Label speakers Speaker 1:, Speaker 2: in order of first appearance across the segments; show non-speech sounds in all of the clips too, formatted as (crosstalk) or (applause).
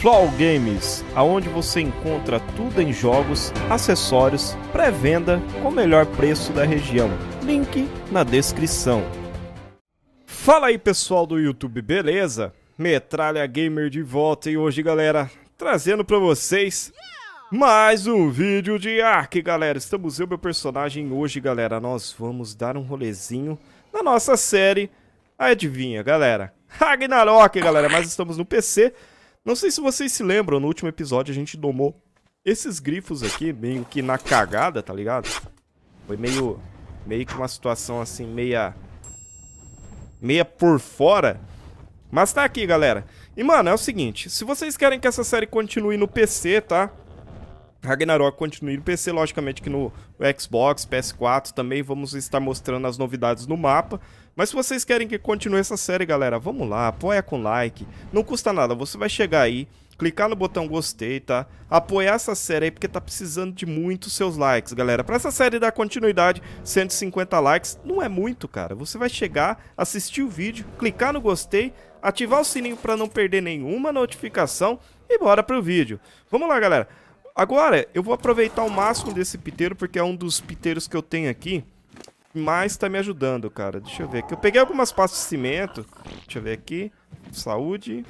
Speaker 1: Flow Games, aonde você encontra tudo em jogos, acessórios, pré-venda com o melhor preço da região. Link na descrição. Fala aí pessoal do YouTube, beleza? Metralha Gamer de volta e hoje, galera, trazendo para vocês mais um vídeo de Ark, galera. Estamos eu meu personagem hoje, galera. Nós vamos dar um rolezinho na nossa série. Adivinha, galera? Ragnarok, galera, mas estamos no PC. Não sei se vocês se lembram, no último episódio a gente domou esses grifos aqui, meio que na cagada, tá ligado? Foi meio, meio que uma situação assim, meia... Meia por fora. Mas tá aqui, galera. E, mano, é o seguinte. Se vocês querem que essa série continue no PC, tá? Ragnarok continue no PC, logicamente que no Xbox, PS4 também vamos estar mostrando as novidades no mapa. Mas se vocês querem que continue essa série, galera, vamos lá, apoia com like. Não custa nada, você vai chegar aí, clicar no botão gostei, tá? Apoiar essa série aí, porque tá precisando de muitos seus likes, galera. Pra essa série dar continuidade, 150 likes não é muito, cara. Você vai chegar, assistir o vídeo, clicar no gostei, ativar o sininho pra não perder nenhuma notificação e bora pro vídeo. Vamos lá, galera. Agora, eu vou aproveitar o máximo desse piteiro, porque é um dos piteiros que eu tenho aqui. Mas tá me ajudando, cara. Deixa eu ver aqui. Eu peguei algumas pastas de cimento. Deixa eu ver aqui. Saúde.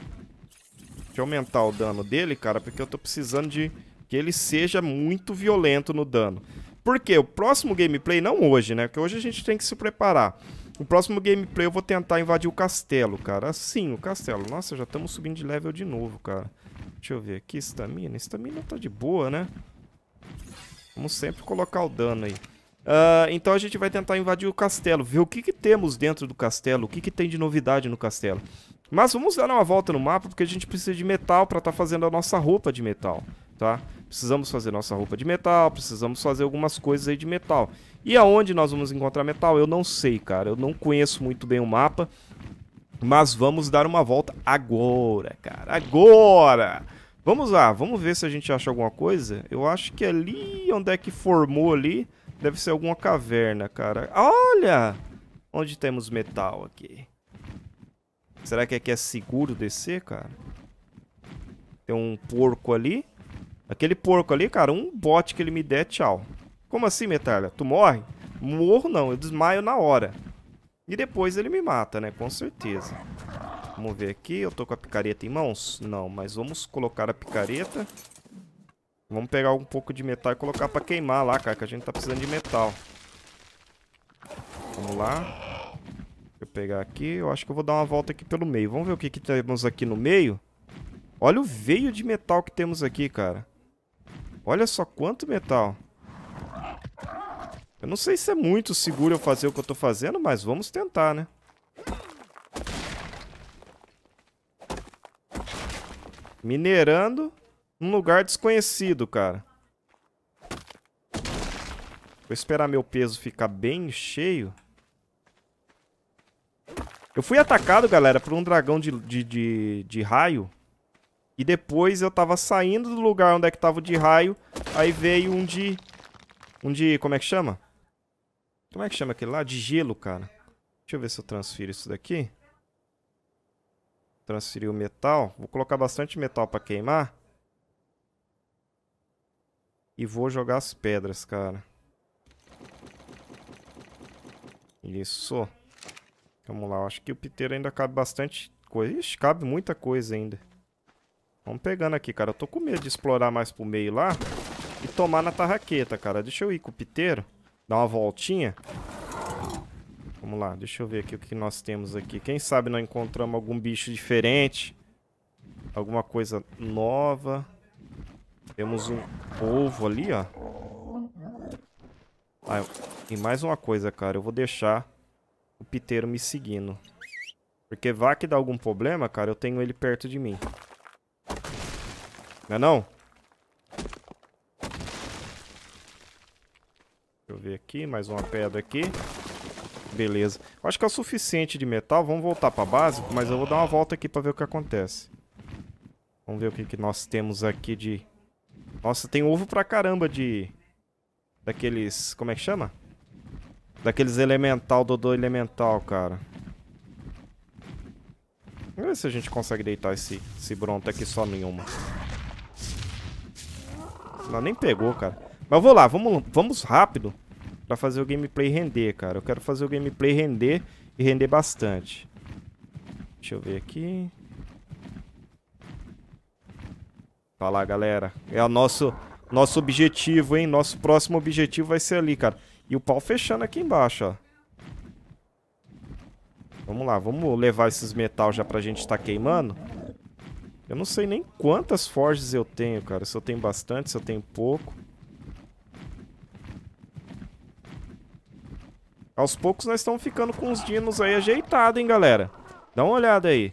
Speaker 1: Deixa eu aumentar o dano dele, cara, porque eu tô precisando de que ele seja muito violento no dano. Porque o próximo gameplay, não hoje, né? Porque hoje a gente tem que se preparar. O próximo gameplay eu vou tentar invadir o castelo, cara. Sim, o castelo. Nossa, já estamos subindo de level de novo, cara. Deixa eu ver aqui, estamina. Estamina tá de boa, né? Vamos sempre colocar o dano aí. Uh, então a gente vai tentar invadir o castelo, ver o que, que temos dentro do castelo, o que, que tem de novidade no castelo. Mas vamos dar uma volta no mapa, porque a gente precisa de metal para estar tá fazendo a nossa roupa de metal, tá? Precisamos fazer nossa roupa de metal, precisamos fazer algumas coisas aí de metal. E aonde nós vamos encontrar metal? Eu não sei, cara. Eu não conheço muito bem o mapa. Mas vamos dar uma volta agora, cara. Agora! Vamos lá, vamos ver se a gente acha alguma coisa. Eu acho que ali, onde é que formou ali, deve ser alguma caverna, cara. Olha! Onde temos metal aqui. Será que aqui é, é seguro descer, cara? Tem um porco ali. Aquele porco ali, cara, um bote que ele me der, tchau. Como assim, Metalha? Tu morre? Morro não, eu desmaio na hora. E depois ele me mata, né? Com certeza. Vamos ver aqui. Eu tô com a picareta em mãos? Não, mas vamos colocar a picareta. Vamos pegar um pouco de metal e colocar pra queimar lá, cara. Que a gente tá precisando de metal. Vamos lá. Deixa eu pegar aqui. Eu acho que eu vou dar uma volta aqui pelo meio. Vamos ver o que, que temos aqui no meio. Olha o veio de metal que temos aqui, cara. Olha só quanto metal. Eu não sei se é muito seguro eu fazer o que eu tô fazendo, mas vamos tentar, né? Minerando num lugar desconhecido, cara. Vou esperar meu peso ficar bem cheio. Eu fui atacado, galera, por um dragão de, de, de, de raio. E depois eu tava saindo do lugar onde é que tava o de raio. Aí veio um de... Um de... Como é que chama? Como é que chama aquele lá? De gelo, cara. Deixa eu ver se eu transfiro isso daqui. Transferir o metal. Vou colocar bastante metal para queimar. E vou jogar as pedras, cara. Isso. Vamos lá, eu acho que o piteiro ainda cabe bastante coisa. Ixi, cabe muita coisa ainda. Vamos pegando aqui, cara. Eu tô com medo de explorar mais pro meio lá e tomar na tarraqueta, cara. Deixa eu ir com o piteiro dar uma voltinha. Vamos lá, deixa eu ver aqui o que nós temos aqui. Quem sabe nós encontramos algum bicho diferente. Alguma coisa nova. Temos um ovo ali, ó. Ah, e mais uma coisa, cara. Eu vou deixar o piteiro me seguindo. Porque vá que dá algum problema, cara, eu tenho ele perto de mim. Não é não? Deixa eu ver aqui, mais uma pedra aqui. Beleza. Acho que é o suficiente de metal. Vamos voltar para base, mas eu vou dar uma volta aqui para ver o que acontece. Vamos ver o que, que nós temos aqui de... Nossa, tem ovo pra caramba de... Daqueles... Como é que chama? Daqueles elemental, dodô elemental, cara. Vamos ver se a gente consegue deitar esse, esse bronto aqui só nenhuma. Não, nem pegou, cara. Mas vou lá, vamos, vamos rápido pra fazer o gameplay render, cara. Eu quero fazer o gameplay render e render bastante. Deixa eu ver aqui. Fala, galera. É o nosso, nosso objetivo, hein? Nosso próximo objetivo vai ser ali, cara. E o pau fechando aqui embaixo, ó. Vamos lá, vamos levar esses metal já pra gente estar tá queimando. Eu não sei nem quantas forges eu tenho, cara. Se eu tenho bastante, se eu tenho pouco. Aos poucos nós estamos ficando com os dinos aí ajeitado, hein, galera? Dá uma olhada aí.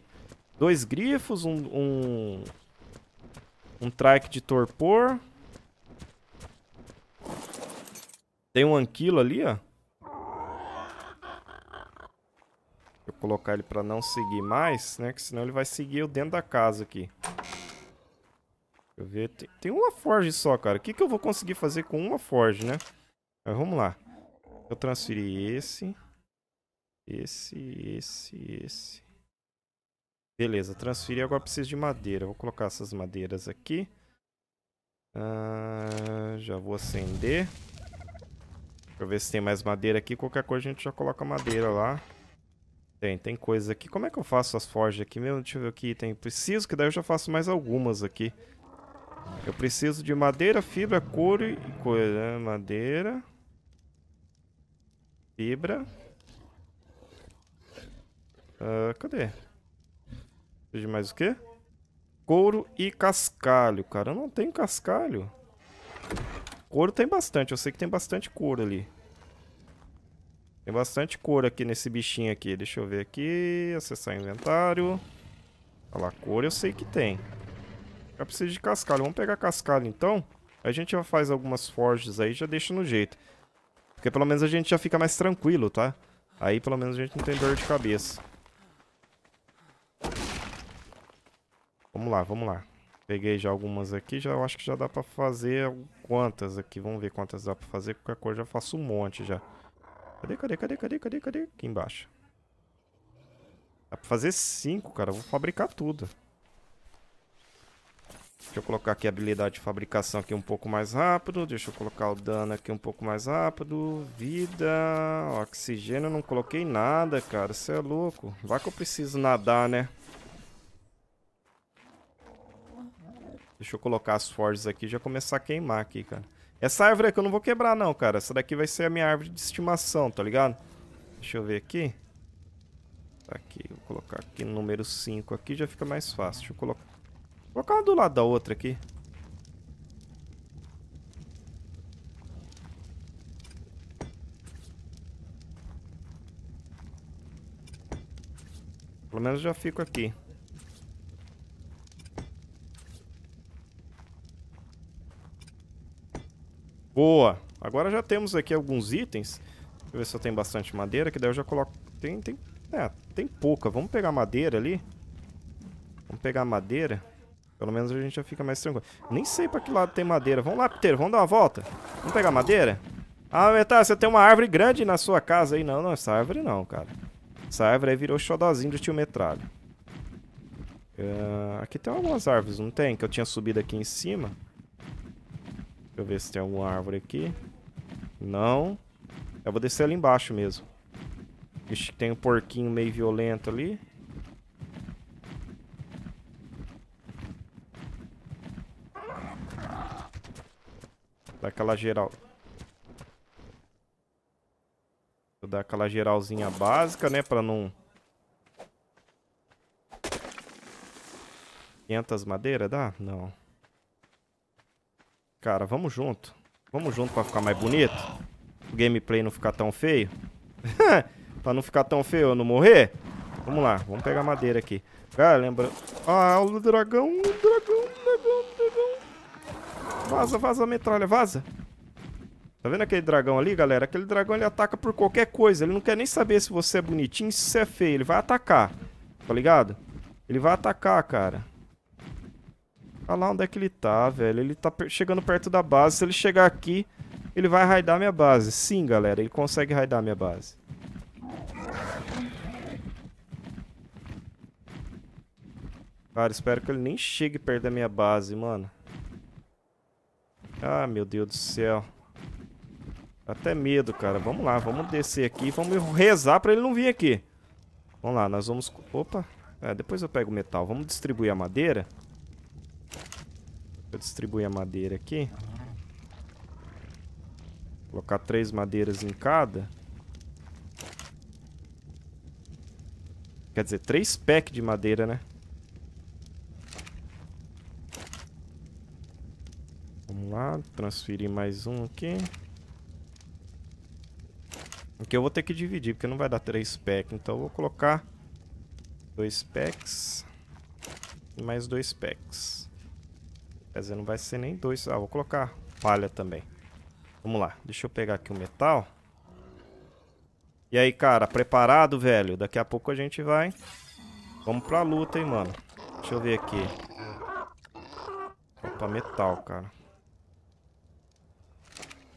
Speaker 1: Dois grifos, um... Um, um trike de torpor. Tem um anquilo ali, ó. Vou colocar ele pra não seguir mais, né? Que senão ele vai seguir eu dentro da casa aqui. Deixa eu ver. Tem, tem uma forge só, cara. O que, que eu vou conseguir fazer com uma forge, né? Mas vamos lá. Eu transferi esse. Esse, esse, esse. Beleza, transferi. Agora preciso de madeira. Vou colocar essas madeiras aqui. Ah, já vou acender. Pra ver se tem mais madeira aqui. Qualquer coisa a gente já coloca madeira lá. Tem, tem coisa aqui. Como é que eu faço as forjas aqui mesmo? Deixa eu ver aqui. Tem, preciso, que daí eu já faço mais algumas aqui. Eu preciso de madeira, fibra, couro e coisa. Né? Madeira. Fibra. Uh, cadê? Preciso de mais o quê? Couro e cascalho. Cara, eu não tenho cascalho. Couro tem bastante. Eu sei que tem bastante couro ali. Tem bastante couro aqui nesse bichinho aqui. Deixa eu ver aqui. Acessar inventário. Olha lá, couro eu sei que tem. Eu preciso de cascalho. Vamos pegar cascalho então. A gente já faz algumas forges aí já deixa no jeito. Porque pelo menos a gente já fica mais tranquilo, tá? Aí pelo menos a gente não tem dor de cabeça. Vamos lá, vamos lá. Peguei já algumas aqui, já eu acho que já dá pra fazer quantas aqui. Vamos ver quantas dá pra fazer, qualquer coisa já faço um monte já. Cadê, cadê, cadê, cadê, cadê, cadê? Aqui embaixo. Dá pra fazer cinco, cara. Eu vou fabricar tudo. Deixa eu colocar aqui a habilidade de fabricação aqui um pouco mais rápido. Deixa eu colocar o dano aqui um pouco mais rápido. Vida, oxigênio, eu não coloquei nada, cara. Você é louco. Vai que eu preciso nadar, né? Deixa eu colocar as forges aqui e já começar a queimar aqui, cara. Essa árvore aqui eu não vou quebrar não, cara. Essa daqui vai ser a minha árvore de estimação, tá ligado? Deixa eu ver aqui. Tá aqui, vou colocar aqui número 5 aqui, já fica mais fácil. Deixa eu colocar Vou colocar uma do lado da outra aqui. Pelo menos já fico aqui. Boa! Agora já temos aqui alguns itens. Deixa eu ver se eu tenho bastante madeira, que daí eu já coloco... Tem, tem... É, tem pouca. Vamos pegar madeira ali. Vamos pegar madeira. Pelo menos a gente já fica mais tranquilo. Nem sei pra que lado tem madeira. Vamos lá, Piteiro, vamos dar uma volta. Vamos pegar madeira? Ah, metade. É, tá, você tem uma árvore grande na sua casa aí. Não, não, essa árvore não, cara. Essa árvore aí virou xodozinho do tio Metralho. Uh, ah, aqui tem algumas árvores, não tem? Que eu tinha subido aqui em cima. Deixa eu ver se tem alguma árvore aqui. Não. Eu vou descer ali embaixo mesmo. Vixe, tem um porquinho meio violento ali. Dá aquela geral. Vou dar aquela geralzinha básica, né? Pra não... 500 madeira dá? Não. Cara, vamos junto. Vamos junto pra ficar mais bonito. O gameplay não ficar tão feio. (laughs) pra não ficar tão feio eu não morrer. Vamos lá, vamos pegar madeira aqui. Cara, lembra... Ah, o dragão, o dragão. Vaza, vaza, metralha, vaza. Tá vendo aquele dragão ali, galera? Aquele dragão ele ataca por qualquer coisa. Ele não quer nem saber se você é bonitinho, se você é feio. Ele vai atacar. Tá ligado? Ele vai atacar, cara. Olha tá lá onde é que ele tá, velho. Ele tá chegando perto da base. Se ele chegar aqui, ele vai raidar minha base. Sim, galera, ele consegue raidar minha base. Cara, espero que ele nem chegue perto da minha base, mano. Ah, meu Deus do céu. até medo, cara. Vamos lá, vamos descer aqui. Vamos rezar pra ele não vir aqui. Vamos lá, nós vamos... Opa. É, depois eu pego o metal. Vamos distribuir a madeira. Vou distribuir a madeira aqui. Colocar três madeiras em cada. Quer dizer, três packs de madeira, né? transferir mais um aqui. Aqui eu vou ter que dividir, porque não vai dar três packs. Então eu vou colocar dois packs e mais dois packs. Quer dizer, não vai ser nem dois. Ah, vou colocar palha também. Vamos lá, deixa eu pegar aqui o metal. E aí, cara, preparado, velho? Daqui a pouco a gente vai... Vamos pra luta, hein, mano. Deixa eu ver aqui. Opa, metal, cara.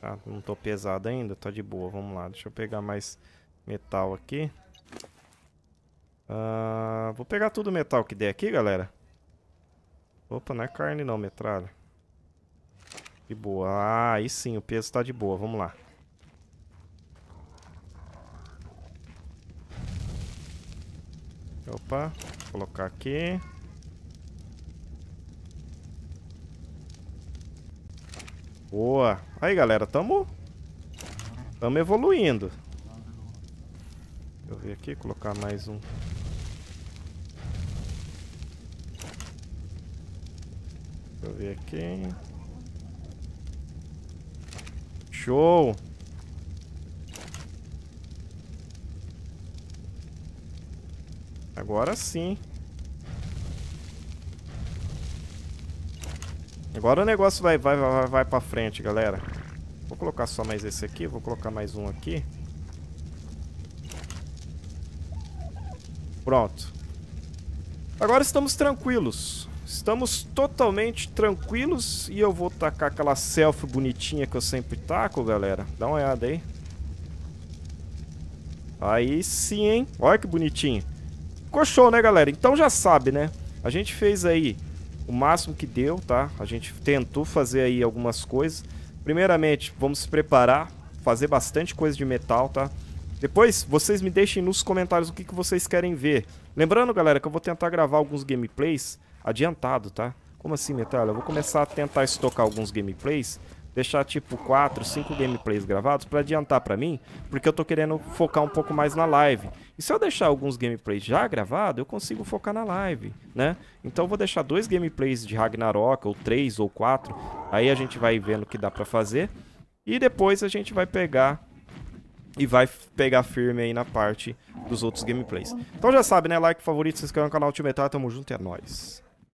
Speaker 1: Tá? Não tô pesado ainda, tá de boa, vamos lá. Deixa eu pegar mais metal aqui. Uh, vou pegar tudo o metal que der aqui, galera. Opa, não é carne não, metralha. De boa. Ah, aí sim, o peso tá de boa, vamos lá. Opa, colocar aqui. Boa. Aí, galera, tamo... Tamo evoluindo. Deixa eu ver aqui, colocar mais um. Deixa eu ver aqui. Show! Agora sim. Agora o negócio vai, vai, vai, vai pra frente, galera. Vou colocar só mais esse aqui, vou colocar mais um aqui. Pronto. Agora estamos tranquilos. Estamos totalmente tranquilos e eu vou tacar aquela selfie bonitinha que eu sempre taco, galera. Dá uma olhada aí. Aí sim, hein? Olha que bonitinho. Ficou show, né, galera? Então já sabe, né? A gente fez aí o máximo que deu, tá? A gente tentou fazer aí algumas coisas. Primeiramente, vamos se preparar, fazer bastante coisa de metal, tá? Depois, vocês me deixem nos comentários o que, que vocês querem ver. Lembrando, galera, que eu vou tentar gravar alguns gameplays adiantado, tá? Como assim, metal? Eu vou começar a tentar estocar alguns gameplays deixar tipo 4, 5 gameplays gravados para adiantar para mim, porque eu tô querendo focar um pouco mais na live. E se eu deixar alguns gameplays já gravados, eu consigo focar na live, né? Então eu vou deixar dois gameplays de Ragnarok, ou três, ou quatro, aí a gente vai vendo o que dá para fazer, e depois a gente vai pegar e vai pegar firme aí na parte dos outros gameplays. Então já sabe, né? Like, favorito, se inscreve no canal Ultimetal, tamo junto e é nóis.